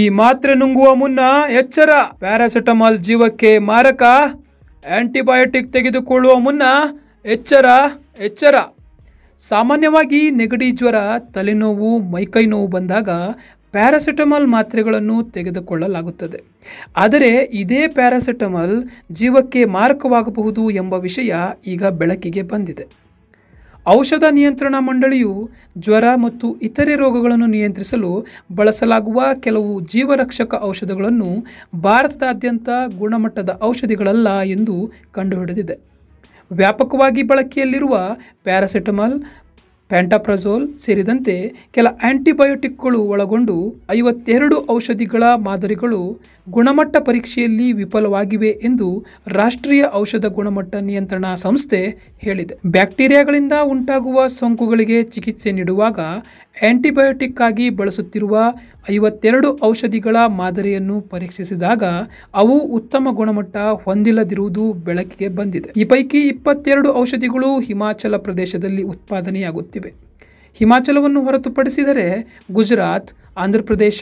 ಈ ಮಾತ್ರೆ ನುಂಗುವ ಮುನ್ನ ಎಚ್ಚರ ಪ್ಯಾರಾಸಿಟಮಾಲ್ ಜೀವಕ್ಕೆ ಮಾರಕ ಆಂಟಿಬಯೋಟಿಕ್ ತೆಗೆದುಕೊಳ್ಳುವ ಮುನ್ನ ಎಚ್ಚರ ಎಚ್ಚರ ಸಾಮಾನ್ಯವಾಗಿ ನೆಗಡಿ ಜ್ವರ ತಲೆನೋವು ಮೈಕೈ ನೋವು ಬಂದಾಗ ಪ್ಯಾರಾಸಿಟಮಾಲ್ ಮಾತ್ರೆಗಳನ್ನು ತೆಗೆದುಕೊಳ್ಳಲಾಗುತ್ತದೆ ಆದರೆ ಇದೇ ಪ್ಯಾರಾಸಿಟಮಾಲ್ ಜೀವಕ್ಕೆ ಮಾರಕವಾಗಬಹುದು ಎಂಬ ವಿಷಯ ಈಗ ಬೆಳಕಿಗೆ ಬಂದಿದೆ ಔಷಧ ನಿಯಂತ್ರಣ ಮಂಡಳಿಯು ಜ್ವರ ಮತ್ತು ಇತರೆ ರೋಗಗಳನ್ನು ನಿಯಂತ್ರಿಸಲು ಬಳಸಲಾಗುವ ಕೆಲವು ಜೀವರಕ್ಷಕ ಔಷಧಗಳನ್ನು ಭಾರತದಾದ್ಯಂತ ಗುಣಮಟ್ಟದ ಔಷಧಿಗಳಲ್ಲ ಎಂದು ಕಂಡುಹಿಡಿದಿದೆ ವ್ಯಾಪಕವಾಗಿ ಬಳಕೆಯಲ್ಲಿರುವ ಪ್ಯಾರಾಸೆಟಮಾಲ್ ಪ್ಯಾಂಟಾಪ್ರಜೋಲ್ ಸೇರಿದಂತೆ ಕೆಲ ಆಂಟಿಬಯೋಟಿಕ್ಗಳು ಒಳಗೊಂಡು ಐವತ್ತೆರಡು ಔಷಧಿಗಳ ಮಾದರಿಗಳು ಗುಣಮಟ್ಟ ಪರೀಕ್ಷೆಯಲ್ಲಿ ವಿಫಲವಾಗಿವೆ ಎಂದು ರಾಷ್ಟ್ರೀಯ ಔಷಧ ಗುಣಮಟ್ಟ ನಿಯಂತ್ರಣ ಸಂಸ್ಥೆ ಹೇಳಿದೆ ಬ್ಯಾಕ್ಟೀರಿಯಾಗಳಿಂದ ಉಂಟಾಗುವ ಸೋಂಕುಗಳಿಗೆ ಚಿಕಿತ್ಸೆ ನೀಡುವಾಗ ಆಂಟಿಬಯೋಟಿಕ್ ಆಗಿ ಬಳಸುತ್ತಿರುವ ಐವತ್ತೆರಡು ಔಷಧಿಗಳ ಮಾದರಿಯನ್ನು ಪರೀಕ್ಷಿಸಿದಾಗ ಅವು ಉತ್ತಮ ಗುಣಮಟ್ಟ ಹೊಂದಿಲ್ಲದಿರುವುದು ಬೆಳಕಿಗೆ ಬಂದಿದೆ ಈ ಪೈಕಿ ಇಪ್ಪತ್ತೆರಡು ಔಷಧಿಗಳು ಹಿಮಾಚಲ ಪ್ರದೇಶದಲ್ಲಿ ಉತ್ಪಾದನೆಯಾಗುತ್ತಿವೆ ಹಿಮಾಚಲವನ್ನು ಹೊರತುಪಡಿಸಿದರೆ ಗುಜರಾತ್ ಆಂಧ್ರಪ್ರದೇಶ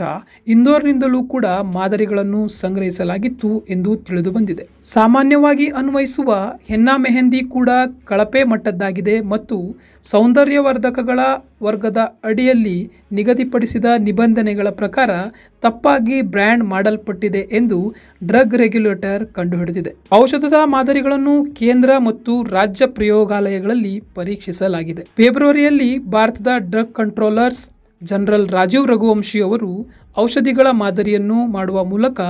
ಇಂದೋರ್ನಿಂದಲೂ ಕೂಡ ಮಾದರಿಗಳನ್ನು ಸಂಗ್ರಹಿಸಲಾಗಿತ್ತು ಎಂದು ತಿಳಿದುಬಂದಿದೆ ಸಾಮಾನ್ಯವಾಗಿ ಅನ್ವಯಿಸುವ ಹೆನ್ನಾ ಮೆಹಂದಿ ಕೂಡ ಕಳಪೆ ಮಟ್ಟದ್ದಾಗಿದೆ ಮತ್ತು ಸೌಂದರ್ಯವರ್ಧಕಗಳ ವರ್ಗದ ಅಡಿಯಲ್ಲಿ ನಿಗದಿಪಡಿಸಿದ ನಿಬಂಧನೆಗಳ ಪ್ರಕಾರ ತಪ್ಪಾಗಿ ಬ್ರ್ಯಾಂಡ್ ಮಾಡಲ್ಪಟ್ಟಿದೆ ಎಂದು ಡ್ರಗ್ ರೆಗ್ಯುಲೇಟರ್ ಕಂಡುಹಿಡಿದಿದೆ ಔಷಧದ ಮಾದರಿಗಳನ್ನು ಕೇಂದ್ರ ಮತ್ತು ರಾಜ್ಯ ಪ್ರಯೋಗಾಲಯಗಳಲ್ಲಿ ಪರೀಕ್ಷಿಸಲಾಗಿದೆ ಫೆಬ್ರವರಿಯಲ್ಲಿ ಭಾರತದ drug controllers general Rajeev Raghuvanshi ಅವರು ಔಷಧಿಗಳ ಮಾದರಿಯನ್ನು ಮಾಡುವ ಮೂಲಕ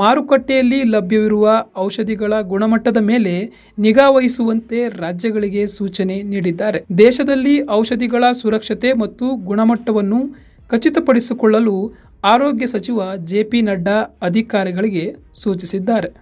ಮಾರುಕಟ್ಟೆಯಲ್ಲಿ ಲಭ್ಯವಿರುವ ಔಷಧಿಗಳ ಗುಣಮಟ್ಟದ ಮೇಲೆ ನಿಗಾ ವಹಿಸುವಂತೆ ರಾಜ್ಯಗಳಿಗೆ ಸೂಚನೆ ನೀಡಿದ್ದಾರೆ ದೇಶದಲ್ಲಿ ಔಷಧಿಗಳ ಸುರಕ್ಷತೆ ಮತ್ತು ಗುಣಮಟ್ಟವನ್ನು ಖಚಿತಪಡಿಸಿಕೊಳ್ಳಲು ಆರೋಗ್ಯ ಸಚಿವ ಜೆ ಪಿ ನಡ್ಡಾ ಅಧಿಕಾರಿಗಳಿಗೆ ಸೂಚಿಸಿದ್ದಾರೆ